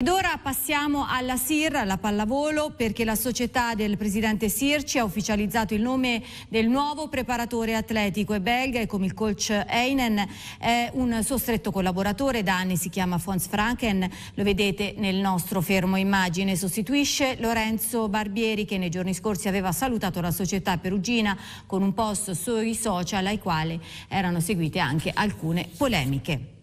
Ed ora passiamo alla SIR, alla pallavolo, perché la società del presidente Sirci ha ufficializzato il nome del nuovo preparatore atletico e belga e come il coach Einen è un suo stretto collaboratore, da anni si chiama Fons Franken, lo vedete nel nostro fermo immagine, sostituisce Lorenzo Barbieri che nei giorni scorsi aveva salutato la società perugina con un post sui social ai quali erano seguite anche alcune polemiche.